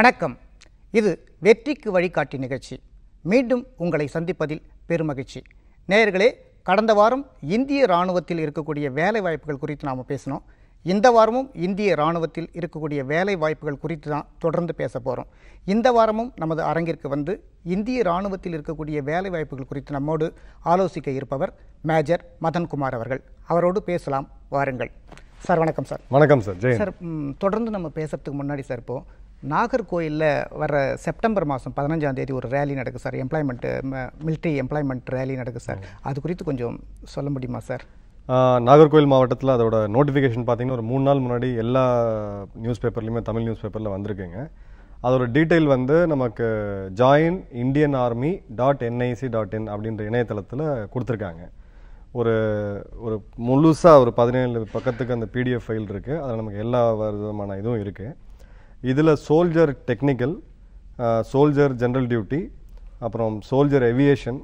வணக்கம் இது வெற்றிக்கு வழிகாட்டி நிகழ்ச்சி மீண்டும் உங்களை சந்திப்பதில் பெருமகிழ்ச்சி நேயர்களே கடந்த வாரம் இந்திய இராணுவத்தில் இருக்கக்கூடிய வேலை வாய்ப்புகள் குறித்து நாம் பேசினோம் இந்த வாரமும் இந்திய இராணுவத்தில் இருக்கக்கூடிய வேலை வாய்ப்புகள் குறித்து தான் தொடர்ந்து பேச போகிறோம் இந்த வாரமும் நமது அரங்கிற்கு வந்து இந்திய இராணுவத்தில் இருக்கக்கூடிய வேலை வாய்ப்புகள் குறித்து நம்மோடு ஆலோசிக்க இருப்பவர் மேஜர் மதன்குமார் அவர்கள் அவரோடு பேசலாம் வாருங்கள் சார் வணக்கம் சார் வணக்கம் சார் சார் தொடர்ந்து நம்ம பேசுறதுக்கு முன்னாடி சார் இப்போது நாகர்கோயிலில் வர செப்டம்பர் மாதம் பதினஞ்சாம் தேதி ஒரு ரேலி நடக்குது sir employment military employment rally நடக்குது சார் அது குறித்து கொஞ்சம் சொல்ல முடியுமா சார் நாகர்கோவில் மாவட்டத்தில் அதோட நோட்டிஃபிகேஷன் பார்த்தீங்கன்னா ஒரு மூணு நாள் முன்னாடி எல்லா நியூஸ் பேப்பர்லையுமே தமிழ் நியூஸ் பேப்பரில் வந்திருக்குங்க அதோட டீட்டெயில் வந்து நமக்கு join Indian army dot NIC dot in அப்படின்ற இணையதளத்தில் கொடுத்துருக்காங்க ஒரு ஒரு முழுசாக ஒரு பதினேழு பக்கத்துக்கு அந்த பிடிஎஃப் ஃபைல் இருக்குது அதில் நமக்கு எல்லா விதமான இதுவும் இருக்குது இதில் soldier technical soldier general duty அப்புறம் சோல்ஜர் ஏவியேஷன்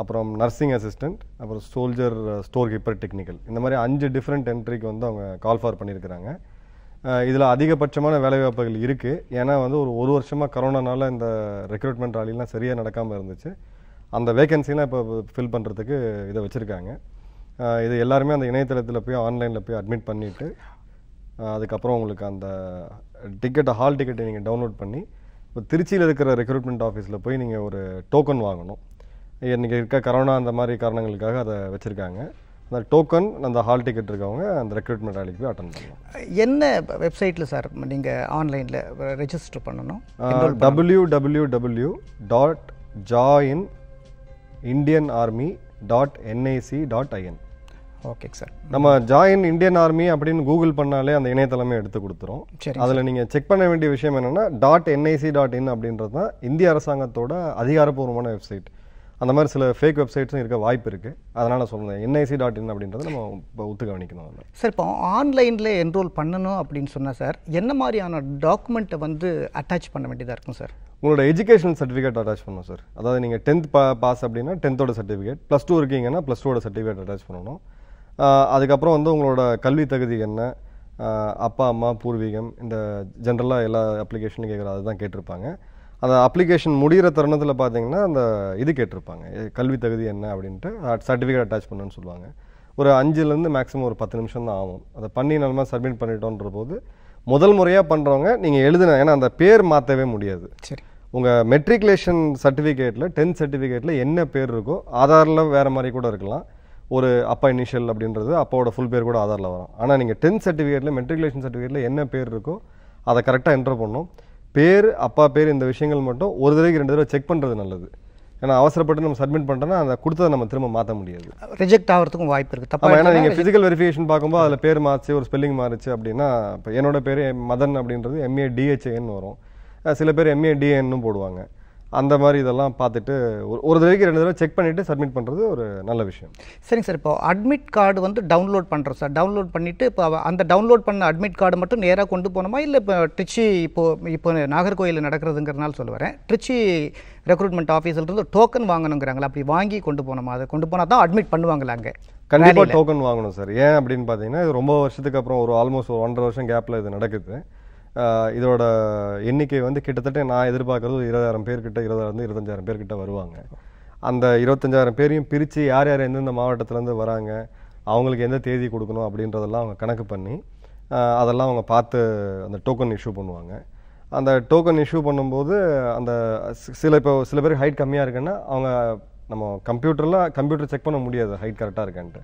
அப்புறம் நர்சிங் அசிஸ்டண்ட் அப்புறம் சோல்ஜர் ஸ்டோர் கீப்பர் டெக்னிக்கல் இந்த மாதிரி அஞ்சு டிஃப்ரெண்ட் என்ட்ரிக்கு வந்து அவங்க கால் ஃபார் பண்ணியிருக்கிறாங்க இதில் அதிகபட்சமான வேலைவாய்ப்புகள் இருக்குது ஏன்னா வந்து ஒரு ஒரு வருஷமாக கரோனானால இந்த ரெக்ரூட்மெண்ட் ராலிலாம் சரியாக நடக்காமல் இருந்துச்சு அந்த வேகன்சிலாம் இப்போ ஃபில் பண்ணுறதுக்கு இதை வச்சுருக்காங்க இது எல்லாருமே அந்த இணையதளத்தில் போய் ஆன்லைனில் போய் அட்மிட் பண்ணிவிட்டு அதுக்கப்புறம் உங்களுக்கு அந்த டிக்கெட்டை ஹால் டிக்கெட்டை நீங்கள் டவுன்லோட் பண்ணி இப்போ திருச்சியில் இருக்கிற ரெக்ரூட்மெண்ட் ஆஃபீஸில் போய் நீங்கள் ஒரு டோக்கன் வாங்கணும் இன்றைக்கி இருக்க கரோனா அந்த மாதிரி காரணங்களுக்காக அதை வச்சுருக்காங்க அந்த டோக்கன் அந்த ஹால் டிக்கெட் இருக்கவங்க அந்த ரெக்ரூட்மெண்ட் வேலைக்கு போய் அட்டன் பண்ணணும் என்ன வெப்சைட்டில் சார் நீங்கள் ஆன்லைனில் ரெஜிஸ்டர் பண்ணணும் W W W dot join Indian army dot NIC dot IN ஓகேங்க சார் நம்ம ஜாயின் இந்தியன் ஆர்மி அப்படின்னு கூகுள் பண்ணாலே அந்த இணையதளமே எடுத்து கொடுத்துரும் சரி அதில் நீங்கள் செக் பண்ண வேண்டிய விஷயம் என்னென்னா டாட் என்ஐசி டாட் இன் அப்படின்றது தான் இந்திய அரசாங்கத்தோட அதிகாரப்பூர்வமான வெப்சைட் அந்த மாதிரி சில ஃபேக் வெப்சைட்ஸும் இருக்க வாய்ப்பு இருக்குது அதனால் சொல்லுங்கள் என்ஐசி டாட் இன் அப்படின்றத நம்ம இப்போ ஒத்து கவனிக்கணும் சார் இப்போ ஆன்லைனில் என்ரோல் பண்ணணும் அப்படின்னு சொன்னால் சார் என்ன மாதிரியான டாக்குமெண்ட்டை வந்து அட்டாச் பண்ண வேண்டியதாக இருக்கும் சார் உங்களோட எஜுகேஷன் சர்டிஃபிகேட் அட்டாச் பண்ணணும் சார் அதாவது நீங்கள் டென்த் பா பாஸ் அப்படின்னா டென்த்தோட சர்டிஃபிகேட் ப்ளஸ் டூ இருக்கீங்கன்னா ப்ளஸ் டூவோட சர்டிஃபிகேட் அட்டாச் பண்ணணும் அதுக்கப்புறம் வந்து உங்களோட கல்வி தகுதி என்ன அப்பா அம்மா பூர்வீகம் இந்த ஜென்ரலாக எல்லா அப்ளிகேஷனும் கேட்குற அதுதான் கேட்டிருப்பாங்க அந்த அப்ளிகேஷன் முடிகிற தருணத்தில் பார்த்தீங்கன்னா அந்த இது கேட்டிருப்பாங்க கல்வி தகுதி என்ன அப்படின்ட்டு சர்டிஃபிகேட் அட்டாச் பண்ணுன்னு சொல்லுவாங்க ஒரு அஞ்சுலேருந்து மேக்ஸிமம் ஒரு பத்து நிமிஷம் தான் ஆகும் அதை பண்ணி நல்லா சப்மிட் பண்ணிட்டோன்ற போது முதல் முறையாக பண்ணுறவங்க நீங்கள் எழுதுன ஏன்னா அந்த பேர் மாற்றவே முடியாது சரி உங்கள் மெட்ரிகுலேஷன் சர்டிஃபிகேட்டில் டென்த் சர்டிஃபிகேட்டில் என்ன பேர் இருக்கோ ஆதாரில் வேறு மாதிரி கூட இருக்கலாம் ஒரு அப்பா இனிஷியல் அப்படின்றது அப்பாவோட ஃபுல் பேர் கூட ஆதாரில் வரும் ஆனால் நீங்கள் டென்த் சர்டிஃபிகேட்டில் மெட்ரிகுலேஷன் சர்டிஃபிகேட்டில் என்ன பேர் இருக்கோ அதை கரெக்டாக என்டர் பண்ணும் பேர் அப்பா பேர் இந்த விஷயங்கள் மட்டும் ஒரு தடவைக்கு ரெண்டு தடவை செக் பண்ணுறது நல்லது ஏன்னா அவசரப்பட்டு நம்ம சப்மிட் பண்ணிட்டோம்னா அதை கொடுத்ததை நம்ம திரும்ப மாற்ற முடியாது ரிஜெக்ட் ஆகிறதுக்கும் வாய்ப்பு இருக்குது தப்பா ஏன்னா நீங்கள் ஃபிசிக்கல் வெரிஃபிகேஷன் பார்க்கும்போது அதில் பேர் மாறிச்சு ஒரு ஸ்பெல்லிங் மாறிச்சு அப்படின்னா இப்போ என்னோட பேர் மதன் அப்படின்றது எம்ஏ டிஹெச்ஏன்னு வரும் சில பேர் எம்ஏ டிஎன்னு போடுவாங்க அந்த மாதிரி இதெல்லாம் பார்த்துட்டு ஒரு ஒரு தடவைக்கு ரெண்டு தடவை செக் பண்ணிவிட்டு சப்மிட் பண்ணுறது ஒரு நல்ல விஷயம் சரிங்க சார் இப்போ அட்மிட் கார்டு வந்து டவுன்லோட் பண்ணுறோம் சார் டவுன்லோட் பண்ணிவிட்டு இப்போ அந்த டவுன்லோட் பண்ண அட்மிட் கார்டு மட்டும் நேராக கொண்டு போனோமா இல்லை இப்போ ட்ரிச்சி இப்போது இப்போ நாகர்கோயிலில் நடக்கிறதுங்கிறனால சொல்ல வரேன் ட்ரிச்சி ரெக்ரூட்மெண்ட் ஆஃபீஸிலிருந்து டோக்கன் வாங்கணுங்கிறாங்களா அப்படி வாங்கி கொண்டு போனோமா அதை கொண்டு போனால் தான் அட்மிட் பண்ணுவாங்களா அங்கே கண்டிப்பாக டோக்கன் வாங்கணும் சார் ஏன் அப்படின்னு பார்த்தீங்கன்னா ரொம்ப வருஷத்துக்கு அப்புறம் ஒரு ஆல்மோஸ்ட் ஒரு ஒன்றரை வருஷம் கேப்பில் இது நடக்குது இதோட எண்ணிக்கை வந்து கிட்டத்தட்ட நான் எதிர்பார்க்குறது ஒரு இருபதாயிரம் பேர்கிட்ட இருபதாயிரம் இருபத்தஞ்சாயிரம் பேர்கிட்ட வருவாங்க அந்த இருபத்தஞ்சாயிரம் பேரையும் பிரித்து யார் யார் எந்தெந்த மாவட்டத்துலேருந்து வராங்க அவங்களுக்கு எந்த தேதி கொடுக்கணும் அப்படின்றதெல்லாம் அவங்க கணக்கு பண்ணி அதெல்லாம் அவங்க பார்த்து அந்த டோக்கன் இஷ்யூ பண்ணுவாங்க அந்த டோக்கன் இஷ்யூ பண்ணும்போது அந்த சில இப்போ சில பேருக்கு ஹைட் கம்மியாக இருக்குன்னா அவங்க நம்ம கம்ப்யூட்டரில் கம்ப்யூட்டர் செக் பண்ண முடியாது ஹைட் கரெக்டாக இருக்கான்ட்டு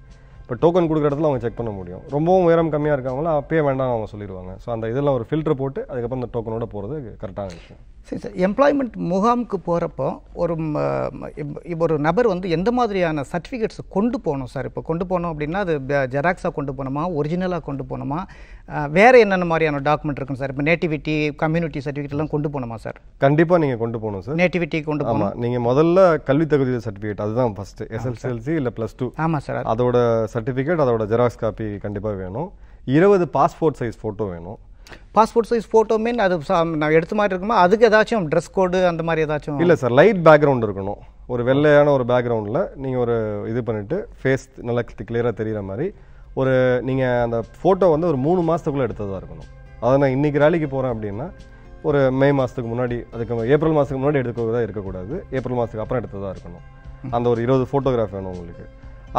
இப்போ டோக்கன் கொடுக்குற இடத்துல அவங்க செக் பண்ண முடியும் ரொம்பவும் உயரம் கம்மியாக இருக்காங்களோ அப்பயே வேண்டாம் அவங்க சொல்லிடுவாங்க ஸோ அந்த இதெல்லாம் ஒரு ஃபில்டர் போட்டு அதுக்கப்புறம் அந்த டோக்கனோட போகிறது கரெக்டாக விஷயம் சரி சார் எம்ப்ளாய்மெண்ட் முகாமுக்கு போகிறப்போ ஒரு ஒரு நபர் வந்து எந்த மாதிரியான சர்டிஃபிகேட்ஸ் கொண்டு போகணும் சார் இப்போ கொண்டு போனோம் அப்படின்னா அது ஜெராக்ஸாக கொண்டு போகணுமா ஒரிஜினலாக கொண்டு போகணுமா வேறு என்னென்ன மாதிரியான டாக்குமெண்ட் இருக்கும் சார் இப்போ நேட்டிவிட்டி கம்யூனிட்டி சர்டிஃபிகேட்லாம் கொண்டு போகணுமா சார் கண்டிப்பாக நீங்கள் கொண்டு போகணும் சார் நேட்டிவிட்டி கொண்டு போகணும் நீங்கள் முதல்ல கல்வி தகுதி சர்டிஃபிகேட் அதுதான் ஃபஸ்ட்டு எஸ்எல்சிஎல்சி இல்லை ப்ளஸ் டூ ஆமாம் சார் அதோட சர்டிஃபிகேட் அதோட ஜெராக்ஸ் காப்பி கண்டிப்பாக வேணும் இருபது பாஸ்போர்ட் சைஸ் ஃபோட்டோ வேணும் பாஸ்போர்ட் சைஸ் ஃபோட்டோ மீன் அது நான் எடுத்த மாதிரி இருக்குமா அதுக்கு ஏதாச்சும் ட்ரெஸ் கோடு அந்த மாதிரி ஏதாச்சும் இல்லை சார் லைட் பேக்ரவுண்ட் இருக்கணும் ஒரு வெள்ளையான ஒரு பேக்ரவுண்டில் நீங்கள் ஒரு இது பண்ணிவிட்டு ஃபேஸ் நல்லா கிளியராக தெரிகிற மாதிரி ஒரு நீங்கள் அந்த ஃபோட்டோ வந்து ஒரு மூணு மாதத்துக்குள்ளே எடுத்ததாக இருக்கணும் அதை நான் இன்றைக்கி ரேலிக்கு போகிறேன் அப்படின்னா ஒரு மே மாதத்துக்கு முன்னாடி அதுக்கு ஏப்ரல் மாதத்துக்கு முன்னாடி எடுக்கிறதா இருக்கக்கூடாது ஏப்ரல் மாதத்துக்கு அப்புறம் எடுத்ததாக இருக்கணும் அந்த ஒரு இருபது ஃபோட்டோகிராஃப் வேணும் உங்களுக்கு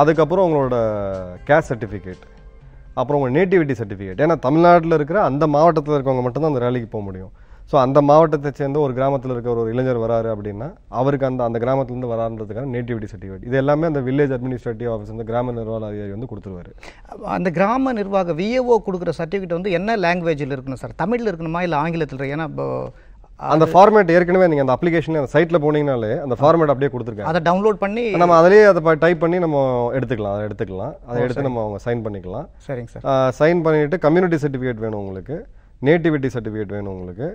அதுக்கப்புறம் உங்களோட கேஸ் சர்டிஃபிகேட் அப்புறம் உங்கள் நேட்டிவிட்டி சர்டிஃபிகேட் ஏன்னா தமிழ்நாட்டில் இருக்கிற அந்த மாவட்டத்தில் இருக்கவங்க மட்டும்தான் அந்த ரேலிக்கு போக முடியும் ஸோ அந்த மாவட்டத்தை சேர்ந்த ஒரு கிராமத்தில் இருக்கிற ஒரு இளைஞர் வராரு அப்படின்னா அவருக்கு அந்த அந்த கிராமத்துலேருந்து வரான்றதுக்கான நேட்டிவிட்டி சர்டிஃபிகேட் இது எல்லாமே அந்த வில்லேஜ் அட்மினிஸ்ட்ரேட்டிவ் ஆஃபீஸ் வந்து கிராம நிர்வாக அதிகாரி வந்து கொடுத்துருவாரு அந்த கிராம நிர்வாக விஏஓ கொடுக்குற சர்டிஃபிகேட் வந்து என்ன லாங்குவேஜில் இருக்கணும் சார் தமிழில் இருக்கணுமா இல்லை ஆங்கிலத்தில் ஏன்னா இப்போ அந்த ஃபார்மேட் ஏற்கனவே நீங்கள் அந்த அப்ளிகேஷன் அந்த சைட்டில் போனீங்கனாலே அந்த ஃபார்மேட் அப்படியே கொடுத்துருக்காங்க அதை டவுன்லோட் பண்ணி நம்ம அதிலேயே அதை டைப் பண்ணி நம்ம எடுத்துக்கலாம் அதை எடுத்துக்கலாம் அதை எடுத்து நம்ம அவங்க சைன் பண்ணிக்கலாம் சரிங்க சார் சைன் பண்ணிட்டு கம்யூனிட்டி சர்டிஃபிகேட் வேணும் உங்களுக்கு நேட்டிவிட்டி சர்டிஃபிகேட் வேணும் உங்களுக்கு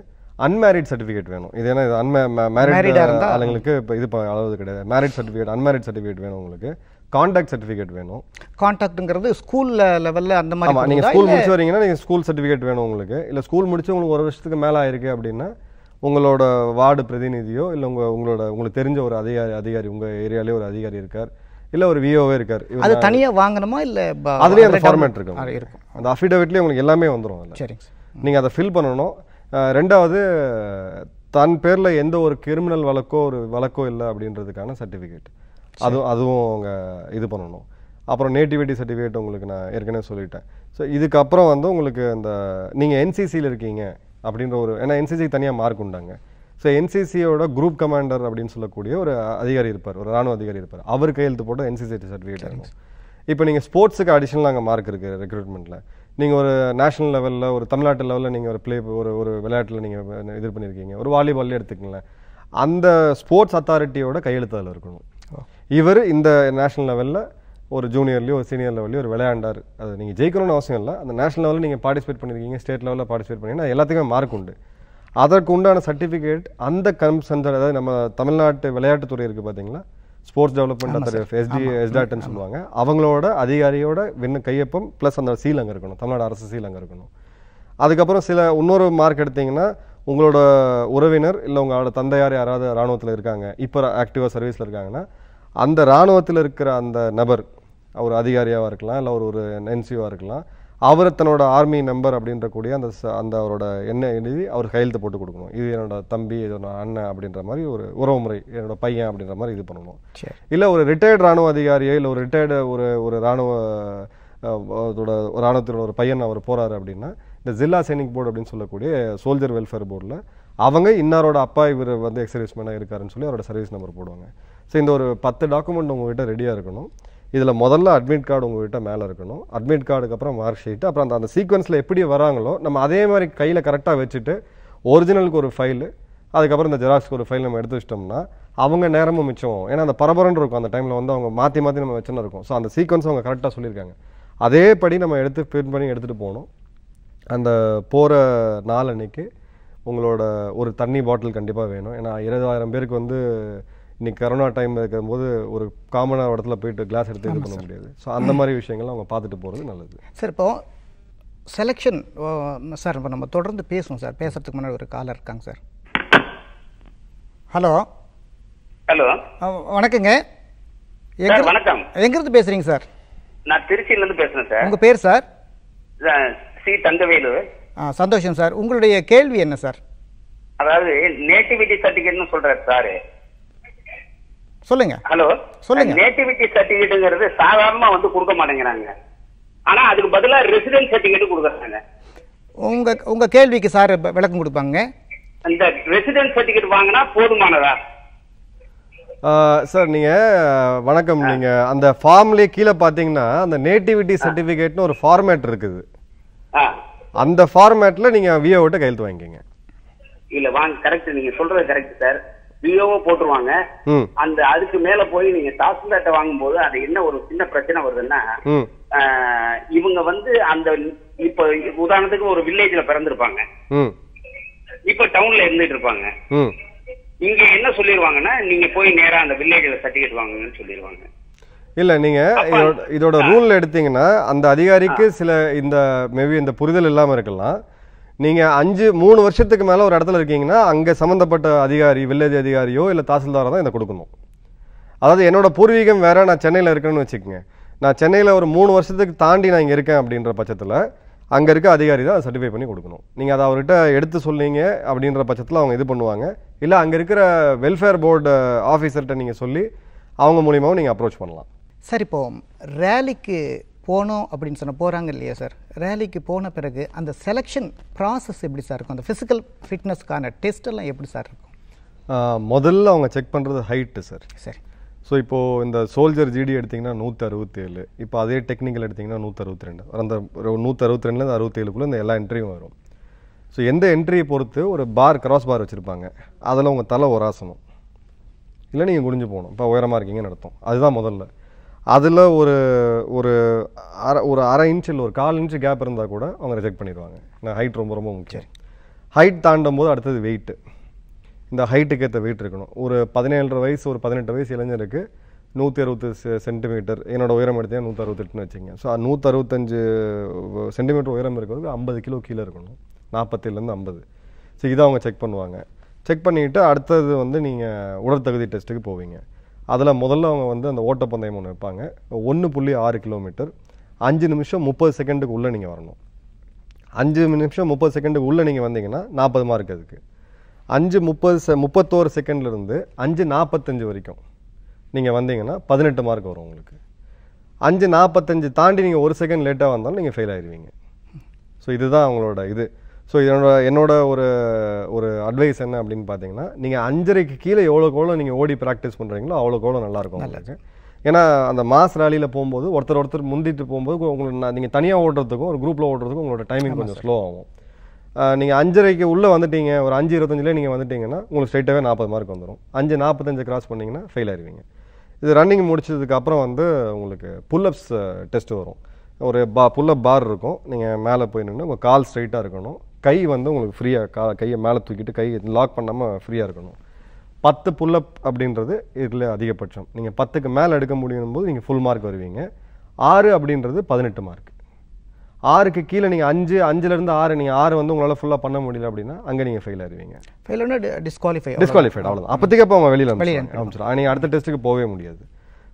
அன்மேரிட் சர்டிஃபிகேட் வேணும் இது ஏன்னா இது அன்மே மேரிட் ஆளுங்களுக்கு இப்போ இது அளவு கிடையாது மேரிட் சர்டிஃபிகேட் அன்மேரிட் சர்டிஃபிகேட் வேணும் உங்களுக்கு காண்டாக்ட் சர்டிஃபிகேட் வேணும் காண்டாக்ட்ங்கிறது ஸ்கூலில் லெவலில் அந்த மாதிரி நீங்கள் ஸ்கூல் முடிச்சு வரீங்கன்னா நீங்கள் ஸ்கூல் சர்டிஃபிகேட் வேணும் உங்களுக்கு இல்லை ஸ்கூல் முடிச்சு உங்களுக்கு ஒரு வருஷத்துக்கு மேலே ஆயிருக்கு அப்படின்னா உங்களோட வார்டு பிரதிநிதியோ இல்லை உங்கள் உங்களோட உங்களுக்கு தெரிஞ்ச ஒரு அதிகாரி அதிகாரி உங்கள் ஏரியாலே ஒரு அதிகாரி இருக்கார் இல்லை ஒரு விஓவே இருக்கார் அது தனியாக வாங்கணுமா இல்லை அதுலேயே அந்த ஃபார்மேட் இருக்கும் இருக்கும் அந்த அஃபிடவிட்லேயே உங்களுக்கு எல்லாமே வந்துடும் சரி நீங்கள் அதை ஃபில் பண்ணணும் ரெண்டாவது தன் பேரில் எந்த ஒரு கிரிமினல் வழக்கோ ஒரு வழக்கோ இல்லை அப்படின்றதுக்கான சர்டிஃபிகேட் அதுவும் அதுவும் அவங்க இது பண்ணணும் அப்புறம் நேட்டிவிட்டி சர்டிஃபிகேட் உங்களுக்கு நான் ஏற்கனவே சொல்லிட்டேன் ஸோ இதுக்கப்புறம் வந்து உங்களுக்கு அந்த நீங்கள் என்சிசியில் இருக்கீங்க அப்படின்ற ஒரு ஏன்னா என்சிசி தனியாக மார்க் உண்டாங்க ஸோ என்சிசியோட குரூப் கமாண்டர் அப்படின்னு சொல்லக்கூடிய ஒரு அதிகாரி இருப்பார் ஒரு ராணுவ அதிகாரி இருப்பார் அவர் கையெழுத்து போட்டு என்சிசி சர்டிஃபிகேட் இருக்கும் இப்போ நீங்கள் ஸ்போர்ட்ஸுக்கு அடிஷனலாக அங்கே மார்க் இருக்குது ரெக்ரூட்மெண்ட்டில் நீங்கள் ஒரு நேஷனல் லெவலில் ஒரு தமிழ்நாட்டு லெவலில் நீங்கள் ஒரு பிளே ஒரு ஒரு விளையாட்டில் நீங்கள் இது பண்ணியிருக்கீங்க ஒரு வாலிபால் எடுத்துக்கங்களேன் அந்த ஸ்போர்ட்ஸ் அத்தாரிட்டியோட கையெழுத்து அதில் இருக்கணும் இவர் இந்த நேஷனல் லெவலில் ஒரு ஜூனியர்லேயோ ஒரு சீனியர் லெவல்லையோ ஒரு விளையாண்டார் அது நீங்கள் ஜெயிக்கணும்னு அவசியம் இல்லை அந்த நேஷனல் லெவலில் நீங்கள் பார்ட்டிசிபேட் பண்ணியிருக்கீங்க ஸ்டேட் லெவலில் பார்ட்டிசிபேட் பண்ணிங்கன்னா எல்லாத்துக்குமே மார்க் உண்டு அதற்கு உண்டான சர்டிஃபிகேட் அந்த சென்டர் அதாவது நம்ம தமிழ்நாட்டு விளையாட்டுத்துறை இருக்குது பார்த்தீங்களா ஸ்போர்ட்ஸ் டெவலப்மெண்ட் அந்த எஸ்டி எஸ்டாட்னு சொல்லுவாங்க அவங்களோட அதிகாரியோட விண்ண கையொப்பம் ப்ளஸ் அந்த சீல் அங்கே இருக்கணும் தமிழ்நாடு அரசு சீல் அங்கே இருக்கணும் அதுக்கப்புறம் சில இன்னொரு மார்க் எடுத்திங்கன்னா உங்களோட உறவினர் இல்லை உங்களோட தந்தையார் யாராவது இராணுவத்தில் இருக்காங்க இப்போ ஆக்டிவாக சர்வீஸில் இருக்காங்கன்னா அந்த இராணுவத்தில் இருக்கிற அந்த நபர் ஒரு அதிகாரியாக இருக்கலாம் இல்லை ஒரு ஒரு என்சிஓவாக இருக்கலாம் அவர் தன்னோட ஆர்மி நம்பர் அப்படின்ற கூடிய அந்த அந்த அவரோட எண்ணெய் எழுதி அவர் கையெழுத்து போட்டு கொடுக்கணும் இது என்னோட தம்பி என்னோட அண்ணன் அப்படின்ற மாதிரி ஒரு உறவுமுறை என்னோட பையன் அப்படின்ற மாதிரி இது பண்ணணும் இல்லை ஒரு ரிட்டையர்டு ராணுவ அதிகாரியோ இல்லை ஒரு ரிட்டையர்டு ஒரு ஒரு ராணுவ அதோட ராணுவத்தோட ஒரு பையன் அவர் போகிறாரு அப்படின்னா இந்த ஜில்லா சைனிக் போர்டு அப்படின்னு சொல்லக்கூடிய சோல்ஜர் வெல்ஃபேர் போர்டில் அவங்க இன்னாரோட அப்பா இவர் வந்து மேனாக இருக்காருன்னு சொல்லி அவரோட சர்வீஸ் நம்பர் போடுவாங்க ஸோ இந்த ஒரு பத்து டாக்குமெண்ட் உங்ககிட்ட ரெடியாக இருக்கணும் இதில் முதல்ல அட்மிட் கார்டு கிட்டே மேலே இருக்கணும் அட்மிட் கார்டுக்கு அப்புறம் மார்க் ஷீட்டு அப்புறம் அந்த அந்த சீக்வன்ஸில் எப்படி வராங்களோ நம்ம அதே மாதிரி கையில் கரெக்டாக வச்சுட்டு ஒரிஜினலுக்கு ஒரு ஃபைலு அதுக்கப்புறம் இந்த ஜெராக்ஸ்க்கு ஒரு ஃபைல் நம்ம எடுத்து வச்சிட்டோம்னா அவங்க நேரமும் மிச்சம் ஏன்னா அந்த பரபரன் இருக்கும் அந்த டைமில் வந்து அவங்க மாற்றி மாற்றி நம்ம வச்சுன்னு இருக்கும் ஸோ அந்த சீக்வன்ஸ் அவங்க கரெக்டாக சொல்லியிருக்காங்க அதே படி நம்ம எடுத்து பிரிண்ட் பண்ணி எடுத்துகிட்டு போகணும் அந்த போகிற நாள் அன்னைக்கு உங்களோட ஒரு தண்ணி பாட்டில் கண்டிப்பாக வேணும் ஏன்னா இருபதாயிரம் பேருக்கு வந்து இன்றைக்கி கரோனா டைம் இருக்கும் போது ஒரு காமனாக இடத்துல போயிட்டு கிளாஸ் எடுத்து இது பண்ண முடியாது ஸோ அந்த மாதிரி விஷயங்கள்லாம் அவங்க பார்த்துட்டு போகிறது நல்லது சார் இப்போ செலெக்ஷன் சார் இப்போ நம்ம தொடர்ந்து பேசுவோம் சார் பேசுறதுக்கு முன்னாடி ஒரு காலர் இருக்காங்க சார் ஹலோ ஹலோ வணக்கங்க எங்க வணக்கம் எங்கிருந்து பேசுறீங்க சார் நான் இருந்து பேசுறேன் சார் உங்க பேர் சார் சி தங்கவேலு ஆ சந்தோஷம் சார் உங்களுடைய கேள்வி என்ன சார் அதாவது நேட்டிவிட்டி சர்டிஃபிகேட்னு சொல்றாரு சார் சொல்லுங்க ஹலோ சொல்லுங்க நேட்டிவிட்டி சர்டிபிகேட்ங்கிறது சாதாரணமா வந்து கொடுக்க மாட்டேங்கிறாங்க ஆனா அதுக்கு பதிலா ரெசிடென்ட் சர்டிபிகேட் கொடுக்குறாங்க உங்க உங்க கேள்விக்கு சார் விளக்கம் கொடுப்பாங்க இந்த ரெசிடென்ட் சர்டிபிகேட் வாங்கினா போதுமானதா சார் நீங்கள் வணக்கம் நீங்கள் அந்த ஃபார்ம்லேயே கீழே பார்த்தீங்கன்னா அந்த நேட்டிவிட்டி சர்டிஃபிகேட்னு ஒரு ஃபார்மேட் இருக்குது அந்த ஃபார்மேட்டில் நீங்கள் விஓட்ட கையெழுத்து வாங்கிக்கிங்க இல்லை வாங்க கரெக்ட் நீங்கள் சொல்கிறது கரெக்ட் சார் ஜியோவோ போட்டுருவாங்க அந்த அதுக்கு மேல போய் நீங்க டாஸ்லாட்டை வாங்கும் போது அது என்ன ஒரு சின்ன பிரச்சனை வருதுன்னா இவங்க வந்து அந்த இப்ப உதாரணத்துக்கு ஒரு வில்லேஜ்ல பிறந்திருப்பாங்க இப்ப டவுன்ல இருந்துட்டு இருப்பாங்க இங்க என்ன சொல்லிருவாங்கன்னா நீங்க போய் நேரா அந்த வில்லேஜ்ல சர்டிபிகேட் வாங்குங்கன்னு சொல்லிருவாங்க இல்ல நீங்க இதோட ரூல் எடுத்தீங்கன்னா அந்த அதிகாரிக்கு சில இந்த மேபி இந்த புரிதல் இல்லாம இருக்கலாம் நீங்கள் அஞ்சு மூணு வருஷத்துக்கு மேலே ஒரு இடத்துல இருக்கீங்கன்னா அங்கே சம்மந்தப்பட்ட அதிகாரி வில்லேஜ் அதிகாரியோ இல்லை தாசில்தாரோ தான் இதை கொடுக்கணும் அதாவது என்னோடய பூர்வீகம் வேறு நான் சென்னையில் இருக்கேன்னு வச்சுக்கோங்க நான் சென்னையில் ஒரு மூணு வருஷத்துக்கு தாண்டி நான் இங்கே இருக்கேன் அப்படின்ற பட்சத்தில் அங்கே இருக்க அதிகாரி தான் சர்டிஃபை பண்ணி கொடுக்கணும் நீங்கள் அதை அவர்கிட்ட எடுத்து சொன்னீங்க அப்படின்ற பட்சத்தில் அவங்க இது பண்ணுவாங்க இல்லை அங்கே இருக்கிற வெல்ஃபேர் போர்டு ஆஃபீஸர்கிட்ட நீங்கள் சொல்லி அவங்க மூலியமாகவும் நீங்கள் அப்ரோச் பண்ணலாம் சார் இப்போ ரேலிக்கு போகணும் அப்படின்னு சொன்ன போகிறாங்க இல்லையா சார் ரேலிக்கு போன பிறகு அந்த செலெக்ஷன் ப்ராசஸ் எப்படி சார் இருக்கும் அந்த ஃபிசிக்கல் ஃபிட்னஸ்க்கான டெஸ்ட்டெல்லாம் எப்படி சார் இருக்கும் முதல்ல அவங்க செக் பண்ணுறது ஹைட்டு சார் சரி ஸோ இப்போது இந்த சோல்ஜர் ஜிடி எடுத்திங்கன்னா நூற்றி அறுபத்தி ஏழு இப்போ அதே டெக்னிக்கல் எடுத்திங்கன்னா நூற்றி அறுபத்தி ரெண்டு அந்த நூற்றி அறுபத்தி ரெண்டுலேருந்து அறுபத்தேழுக்குள்ளே இந்த எல்லா என்ட்ரியும் வரும் ஸோ எந்த என்ட்ரியை பொறுத்து ஒரு பார் கிராஸ் பார் வச்சுருப்பாங்க அதில் உங்கள் தலை ஒரு ஆசனம் இல்லை நீங்கள் குடிஞ்சு போகணும் இப்போ உயரமாக இருக்கீங்கன்னு நடத்தும் அதுதான் முதல்ல அதில் ஒரு ஒரு அரை ஒரு அரை இன்ச்சு இல்லை ஒரு கால் இன்ச்சு கேப் இருந்தால் கூட அவங்க ரிஜெக்ட் பண்ணிடுவாங்க நான் ஹைட் ரொம்ப ரொம்ப முக்கியம் ஹைட் தாண்டும் போது அடுத்தது வெயிட்டு இந்த ஹைட்டுக்கு ஏற்ற வெயிட் இருக்கணும் ஒரு பதினேழு வயசு ஒரு பதினெட்டு வயசு இளைஞருக்கு நூற்றி அறுபத்து சென்டிமீட்டர் என்னோடய உயரம் எடுத்தேன் நூற்றி அறுபத்தெட்டுன்னு வச்சுங்க ஸோ நூற்றறுபத்தஞ்சு சென்டிமீட்டர் உயரம் இருக்கிறதுக்கு ஐம்பது கிலோ கீழே இருக்கணும் நாற்பத்திலேருந்து ஐம்பது ஸோ இதை அவங்க செக் பண்ணுவாங்க செக் பண்ணிவிட்டு அடுத்தது வந்து நீங்கள் உடற்தகுதி டெஸ்ட்டுக்கு போவீங்க அதில் முதல்ல அவங்க வந்து அந்த ஓட்டப்பந்தயம் ஒன்று வைப்பாங்க ஒன்று புள்ளி ஆறு கிலோமீட்டர் அஞ்சு நிமிஷம் முப்பது செகண்டுக்கு உள்ளே நீங்கள் வரணும் அஞ்சு நிமிஷம் முப்பது செகண்டுக்கு உள்ளே நீங்கள் வந்தீங்கன்னா நாற்பது மார்க் அதுக்கு அஞ்சு முப்பது செ முப்பத்தோரு செகண்ட்லேருந்து அஞ்சு நாற்பத்தஞ்சு வரைக்கும் நீங்கள் வந்தீங்கன்னா பதினெட்டு மார்க் வரும் உங்களுக்கு அஞ்சு நாற்பத்தஞ்சு தாண்டி நீங்கள் ஒரு செகண்ட் லேட்டாக வந்தாலும் நீங்கள் ஃபெயில் ஆயிடுவீங்க ஸோ இதுதான் அவங்களோட இது ஸோ இதனோட என்னோட ஒரு ஒரு அட்வைஸ் என்ன அப்படின்னு பார்த்தீங்கன்னா நீங்கள் அஞ்சரைக்கு கீழே எவ்வளோ கோலம் நீங்கள் ஓடி ப்ராக்டிஸ் பண்ணுறீங்களோ அவ்வளோ கோலம் நல்லாயிருக்கும் உங்களுக்கு ஏன்னா அந்த மாஸ் ரேலியில் போகும்போது ஒருத்தர் ஒருத்தர் முந்திட்டு போகும்போது உங்களுக்கு நீங்கள் தனியாக ஓடுறதுக்கும் ஒரு குரூப்பில் ஓடுறதுக்கும் உங்களோட டைமிங் கொஞ்சம் ஸ்லோ ஆகும் நீங்கள் அஞ்சரைக்கு உள்ளே வந்துட்டீங்க ஒரு அஞ்சு இருபத்தஞ்சிலே நீங்கள் வந்துட்டீங்கன்னா உங்களுக்கு ஸ்ட்ரைட்டாகவே நாற்பது மார்க் வந்துடும் அஞ்சு நாற்பத்தஞ்சு கிராஸ் பண்ணிங்கன்னா ஃபெயில் ஆயிடுவீங்க இது ரன்னிங் முடிச்சதுக்கப்புறம் வந்து உங்களுக்கு புல்லப்ஸ் டெஸ்ட் வரும் ஒரு பா புல்லப் பார் இருக்கும் நீங்கள் மேலே போயிருந்தீங்கன்னா உங்கள் கால் ஸ்ட்ரைட்டாக இருக்கணும் கை வந்து உங்களுக்கு ஃப்ரீயாக கா கையை மேலே தூக்கிட்டு கை லாக் பண்ணாமல் ஃப்ரீயாக இருக்கணும் பத்து புல்லப் அப்படின்றது இதில் அதிகபட்சம் நீங்கள் பத்துக்கு மேலே எடுக்க முடியும் போது நீங்கள் ஃபுல் மார்க் வருவீங்க ஆறு அப்படின்றது பதினெட்டு மார்க் ஆறுக்கு கீழே நீங்கள் அஞ்சு அஞ்சுலேருந்து ஆறு நீங்கள் ஆறு வந்து உங்களால் ஃபுல்லாக பண்ண முடியல அப்படின்னா அங்கே நீங்கள் ஃபெயில் ஆயிருவீங்க ஃபெயில் டிஸ்குவாலிஃபை டிஸ்குவாலிஃபைட் அவ்வளோதான் அப்போதைக்கு அப்போ அவங்க வெளியில் அனுப்பிச்சிடும் நீங்கள் அடுத்த டெஸ்ட்டுக்கு போகவே முடியாது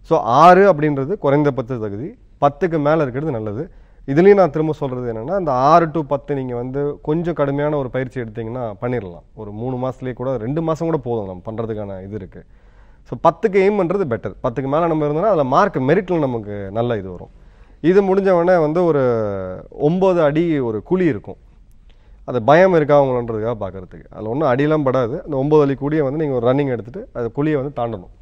ஸோ ஆறு அப்படின்றது குறைந்தபட்ச தகுதி பத்துக்கு மேலே இருக்கிறது நல்லது இதுலேயும் நான் திரும்ப சொல்கிறது என்னென்னா அந்த ஆறு டு பத்து நீங்கள் வந்து கொஞ்சம் கடுமையான ஒரு பயிற்சி எடுத்திங்கன்னா பண்ணிடலாம் ஒரு மூணு மாதத்துலேயே கூட ரெண்டு மாதம் கூட போதும் நம்ம பண்ணுறதுக்கான இது இருக்குது ஸோ பத்துக்கு எய்ம் பண்ணுறது பெட்டர் பத்துக்கு மேலே நம்ம இருந்தோம்னா அதில் மார்க் மெரிட்டில் நமக்கு நல்ல இது வரும் இது முடிஞ்சவொடனே வந்து ஒரு ஒம்பது அடி ஒரு குழி இருக்கும் அது பயம் இருக்கா அவங்களன்றதுக்காக பார்க்குறதுக்கு அதில் ஒன்றும் அடியெல்லாம் படாது அந்த ஒம்பது அலி கூடிய வந்து நீங்கள் ஒரு ரன்னிங் எடுத்துகிட்டு அது குழியை வந்து தாண்டணும்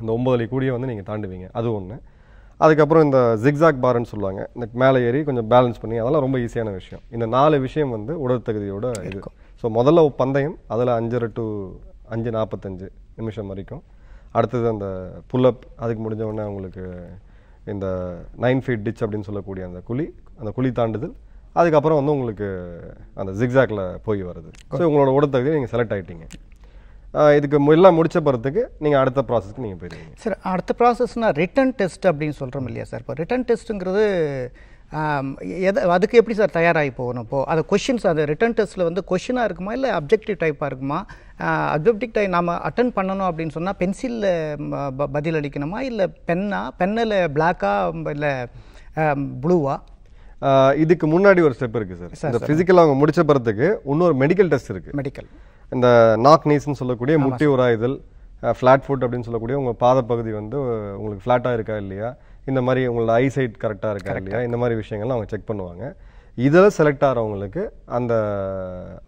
அந்த ஒம்பது அலி கூடிய வந்து நீங்கள் தாண்டுவீங்க அது ஒன்று அதுக்கப்புறம் இந்த ஜிக்ஸாக் பார்ன்னு சொல்லுவாங்க இந்த மேலே ஏறி கொஞ்சம் பேலன்ஸ் பண்ணி அதெல்லாம் ரொம்ப ஈஸியான விஷயம் இந்த நாலு விஷயம் வந்து உடற்தகுதியோட இருக்கும் ஸோ முதல்ல பந்தயம் அதில் அஞ்சரை டு அஞ்சு நாற்பத்தஞ்சு நிமிஷம் வரைக்கும் அடுத்தது அந்த புல்லப் அதுக்கு முடிஞ்ச உடனே அவங்களுக்கு இந்த நைன் ஃபீட் டிச் அப்படின்னு சொல்லக்கூடிய அந்த குழி அந்த குழி தாண்டுதல் அதுக்கப்புறம் வந்து உங்களுக்கு அந்த ஜிக்ஸாக்ல போய் வருது ஸோ உங்களோட தகுதியை நீங்கள் செலக்ட் ஆகிட்டீங்க இதுக்கு எல்லாம் முடிச்ச போகிறதுக்கு நீங்கள் அடுத்த ப்ராசஸ்க்கு நீங்கள் போயிருக்கீங்க சார் அடுத்த ப்ராசஸ்னால் ரிட்டன் டெஸ்ட் அப்படின்னு சொல்கிறோம் இல்லையா சார் இப்போ ரிட்டன் டெஸ்ட்டுங்கிறது எதை அதுக்கு எப்படி சார் தயாராகி போகணும் இப்போது அது கொஷின்ஸ் அது ரிட்டன் டெஸ்ட்டில் வந்து கொஷினாக இருக்குமா இல்லை அப்ஜெக்டிவ் டைப்பாக இருக்குமா அப்ஜெக்டிவ் டைப் நாம் அட்டன் பண்ணணும் அப்படின்னு சொன்னால் பென்சிலில் பதில் அளிக்கணுமா இல்லை பென்னா பென்னில் பிளாக்காக இல்லை ப்ளூவா இதுக்கு முன்னாடி ஒரு ஸ்டெப் இருக்குது சார் சார் ஃபிசிக்கலாக அவங்க முடிச்ச போகிறதுக்கு இன்னொரு மெடிக்கல் டெஸ்ட் இருக்குது மெடிக்கல் இந்த நாக் நீஸ்ன்னு சொல்லக்கூடிய முட்டி உராயுதல் ஃப்ளாட் ஃபுட் அப்படின்னு சொல்லக்கூடிய உங்கள் பாதப்பகுதி வந்து உங்களுக்கு ஃப்ளாட்டாக இருக்கா இல்லையா இந்த மாதிரி உங்களோட ஐசைட் கரெக்டாக இருக்கா இல்லையா இந்த மாதிரி விஷயங்கள்லாம் அவங்க செக் பண்ணுவாங்க இதில் செலக்ட் ஆகிறவங்களுக்கு அந்த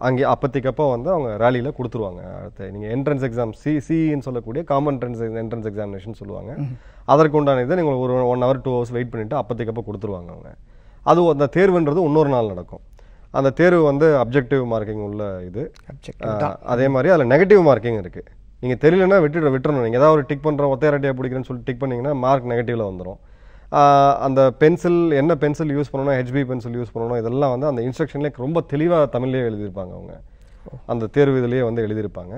அங்கே அப்பத்திக்கப்போ வந்து அவங்க ரேலியில் கொடுத்துருவாங்க அடுத்து நீங்கள் என்ட்ரன்ஸ் எக்ஸாம் சி சிஇன்னு சொல்லக்கூடிய காமன் என்ட்ரன்ஸ் என்ட்ரன்ஸ் எக்ஸாமினேஷன் சொல்லுவாங்க அதற்கு உண்டான இதை நீங்கள் ஒரு one hour two hours wait பண்ணிவிட்டு அப்பத்திக்கப்போ கொடுத்துருவாங்க அவங்க அது அந்த தேர்வுன்றது இன்னொரு நாள் நடக்கும் அந்த தேர்வு வந்து அப்ஜெக்டிவ் மார்க்கிங் உள்ள இது அதே மாதிரி அதில் நெகட்டிவ் மார்க்கிங் இருக்குது நீங்கள் தெரியலன்னா விட்டு விட்டுறணும் நீங்கள் ஏதாவது ஒரு டிக் பண்ணுறோம் ஒத்தையரட்டியாக பிடிக்கிறேன்னு சொல்லி டிக் பண்ணிங்கன்னா மார்க் நெகட்டிவில் வந்துடும் அந்த பென்சில் என்ன பென்சில் யூஸ் பண்ணணும் ஹெச்பி பென்சில் யூஸ் பண்ணணும் இதெல்லாம் வந்து அந்த இன்ஸ்ட்ரக்ஷன்லேயே ரொம்ப தெளிவாக தமிழ்லேயே எழுதியிருப்பாங்க அவங்க அந்த தேர்வு இதுலேயே வந்து எழுதியிருப்பாங்க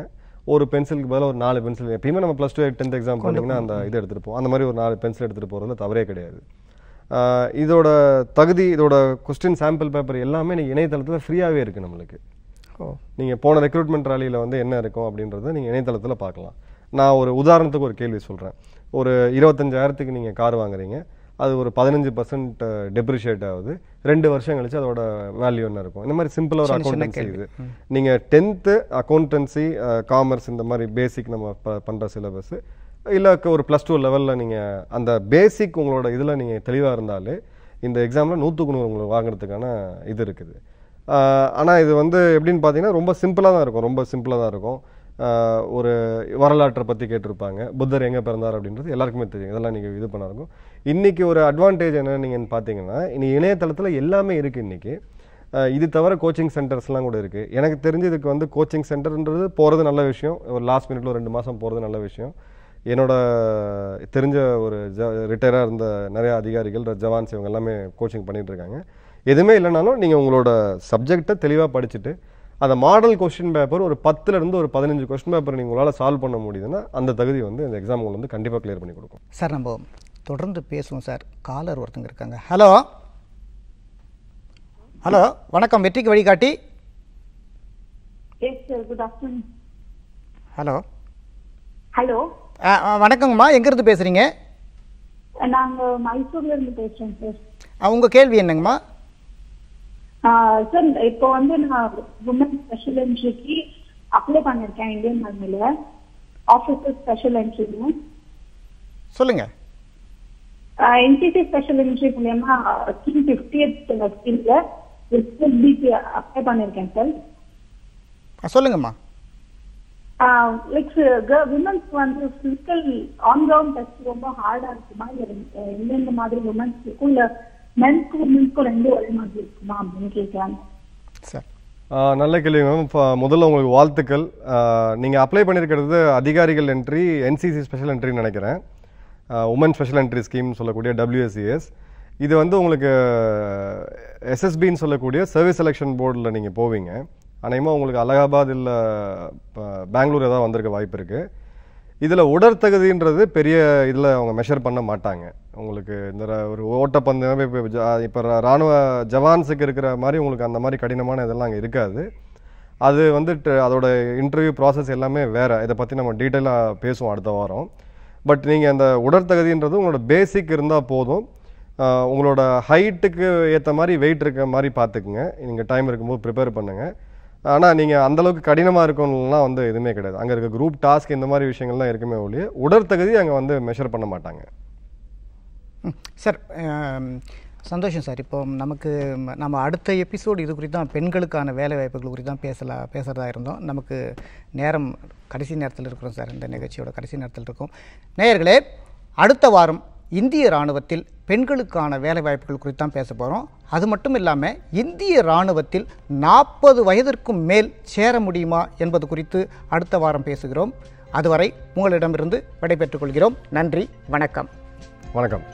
ஒரு பென்சிலுக்கு பதிலாக ஒரு நாலு பென்சில் எப்பயுமே நம்ம ப்ளஸ் டூ டென்த் எக்ஸாம் பண்ணிங்கன்னா அந்த இது எடுத்துகிட்டு போவோம் அந்த மாதிரி ஒரு நாலு பென்சில் எடுத்துகிட்டு போகிறது தவறே கிடையாது இதோட தகுதி இதோட கொஸ்டின் சாம்பிள் பேப்பர் எல்லாமே நீங்கள் இணையதளத்தில் ஃப்ரீயாகவே இருக்குது நம்மளுக்கு நீங்கள் போன ரெக்ரூட்மெண்ட் ராலியில் வந்து என்ன இருக்கும் அப்படின்றத நீங்கள் இணையதளத்தில் பார்க்கலாம் நான் ஒரு உதாரணத்துக்கு ஒரு கேள்வி சொல்கிறேன் ஒரு இருபத்தஞ்சாயிரத்துக்கு நீங்கள் கார் வாங்குறீங்க அது ஒரு பதினஞ்சு பர்சன்ட் டெப்ரிஷியேட் ஆகுது ரெண்டு வருஷம் கழிச்சு அதோட வேல்யூ என்ன இருக்கும் இந்த மாதிரி சிம்பிளாக ஒரு அக்கௌண்டன்சி இது நீங்கள் டென்த்து அக்கௌண்டன்சி காமர்ஸ் இந்த மாதிரி பேசிக் நம்ம ப பண்ணுற சிலபஸ்ஸு இல்லை ஒரு ப்ளஸ் டூ லெவலில் நீங்கள் அந்த பேசிக் உங்களோட இதில் நீங்கள் தெளிவாக இருந்தாலே இந்த எக்ஸாமில் நூற்றுக்கு நூறு உங்களுக்கு வாங்குறதுக்கான இது இருக்குது ஆனால் இது வந்து எப்படின்னு பார்த்தீங்கன்னா ரொம்ப சிம்பிளாக தான் இருக்கும் ரொம்ப சிம்பிளாக தான் இருக்கும் ஒரு வரலாற்றை பற்றி கேட்டிருப்பாங்க புத்தர் எங்கே பிறந்தார் அப்படின்றது எல்லாருக்குமே தெரியும் இதெல்லாம் நீங்கள் இது பண்ண இருக்கும் இன்றைக்கி ஒரு அட்வான்டேஜ் என்னென்னு நீங்கள் பார்த்தீங்கன்னா இனி இணையதளத்தில் எல்லாமே இருக்குது இன்றைக்கி இது தவிர கோச்சிங் சென்டர்ஸ்லாம் கூட இருக்குது எனக்கு தெரிஞ்சு இதுக்கு வந்து கோச்சிங் சென்டர்ன்றது போகிறது நல்ல விஷயம் ஒரு லாஸ்ட் மினிட்ல ரெண்டு மாதம் போகிறது நல்ல விஷயம் என்னோட தெரிஞ்ச ஒரு ஜ ரிட்டையராக இருந்த நிறையா அதிகாரிகள் ஜவான்ஸ் இவங்க எல்லாமே கோச்சிங் பண்ணிகிட்டு இருக்காங்க எதுவுமே இல்லைனாலும் நீங்கள் உங்களோட சப்ஜெக்டை தெளிவாக படிச்சுட்டு அந்த மாடல் கொஸ்டின் பேப்பர் ஒரு பத்துலேருந்து ஒரு பதினஞ்சு கொஸ்டின் பேப்பர் நீங்கள் உங்களால் சால்வ் பண்ண முடியுதுன்னா அந்த தகுதி வந்து இந்த எக்ஸாம் உங்களுக்கு வந்து கண்டிப்பாக கிளியர் பண்ணி கொடுக்கும் சார் நம்ம தொடர்ந்து பேசுவோம் சார் காலர் ஒருத்தங்க இருக்காங்க ஹலோ ஹலோ வணக்கம் வெற்றிக்கு வழிகாட்டி ஹலோ ஹலோ வணக்கங்கம்மா எங்கேருந்து பேசுகிறீங்க நாங்கள் மைசூர்லேருந்து பேசுகிறோம் சார் உங்கள் கேள்வி என்னங்கம்மா சார் இப்போ வந்து நான் உமன் ஸ்பெஷல் என்ட்ரிக்கு அப்ளை பண்ணியிருக்கேன் இந்தியன் ஆர்மில ஆஃபீஸர் ஸ்பெஷல் என்ட்ரின்னு சொல்லுங்க என்டிசி ஸ்பெஷல் என்ட்ரி மூலயமா ஸ்கீம் ஃபிஃப்டி ஸ்கீமில் பிபி அப்ளை பண்ணியிருக்கேன் சார் சொல்லுங்கம்மா லைக் விமன்ஸ் வந்து பிசிக்கல் ஆன் கிரவுண்ட் டெஸ்ட் ரொம்ப ஹார்டா இருக்குமா எந்தெந்த மாதிரி இல்ல ரெண்டு ஒரே மாதிரி இருக்குமா அப்படின்னு கேட்கலாம் நல்ல கேள்வி மேம் முதல்ல உங்களுக்கு வாழ்த்துக்கள் நீங்கள் அப்ளை பண்ணியிருக்கிறது அதிகாரிகள் என்ட்ரி என்சிசி ஸ்பெஷல் என்ட்ரின்னு நினைக்கிறேன் உமன் ஸ்பெஷல் என்ட்ரி ஸ்கீம் சொல்லக்கூடிய டபிள்யூஎஸ்சிஎஸ் e இது வந்து உங்களுக்கு எஸ்எஸ்பின்னு சொல்லக்கூடிய சர்வீஸ் செலெக்ஷன் போர்டில் நீங்கள் போவீங்க அனைமா உங்களுக்கு அலகாபாத் இல்லை பெங்களூர் ஏதாவது வந்திருக்க வாய்ப்பு இருக்குது இதில் உடற்தகுதின்றது பெரிய இதில் அவங்க மெஷர் பண்ண மாட்டாங்க உங்களுக்கு இந்த ஒரு ஓட்டப்பந்தயம் இப்போ இப்போ இராணுவ ஜவான்ஸுக்கு இருக்கிற மாதிரி உங்களுக்கு அந்த மாதிரி கடினமான இதெல்லாம் அங்கே இருக்காது அது வந்துட்டு அதோட இன்டர்வியூ ப்ராசஸ் எல்லாமே வேறு இதை பற்றி நம்ம டீட்டெயிலாக பேசுவோம் அடுத்த வாரம் பட் நீங்கள் அந்த உடற்தகுதின்றது உங்களோட பேசிக் இருந்தால் போதும் உங்களோட ஹைட்டுக்கு ஏற்ற மாதிரி வெயிட் இருக்க மாதிரி பார்த்துக்குங்க நீங்கள் டைம் இருக்கும்போது ப்ரிப்பேர் பண்ணுங்கள் ஆனால் நீங்கள் அந்தளவுக்கு கடினமாக இருக்கணும்லாம் வந்து எதுவுமே கிடையாது அங்கே இருக்க குரூப் டாஸ்க் இந்த மாதிரி விஷயங்கள்லாம் இருக்குமே ஒழிய உடற்தகுதி அங்கே வந்து மெஷர் பண்ண மாட்டாங்க சார் சந்தோஷம் சார் இப்போ நமக்கு நம்ம அடுத்த எபிசோடு இது குறித்து தான் பெண்களுக்கான வேலை வாய்ப்புகள் குறித்து தான் பேசலாம் பேசுகிறதா இருந்தோம் நமக்கு நேரம் கடைசி நேரத்தில் இருக்கிறோம் சார் இந்த நிகழ்ச்சியோட கடைசி நேரத்தில் இருக்கும் நேயர்களே அடுத்த வாரம் இந்திய இராணுவத்தில் பெண்களுக்கான வேலைவாய்ப்புகள் குறித்து தான் பேச போகிறோம் அது மட்டும் இல்லாமல் இந்திய இராணுவத்தில் நாற்பது வயதிற்கும் மேல் சேர முடியுமா என்பது குறித்து அடுத்த வாரம் பேசுகிறோம் அதுவரை உங்களிடமிருந்து விடைபெற்றுக் கொள்கிறோம் நன்றி வணக்கம் வணக்கம்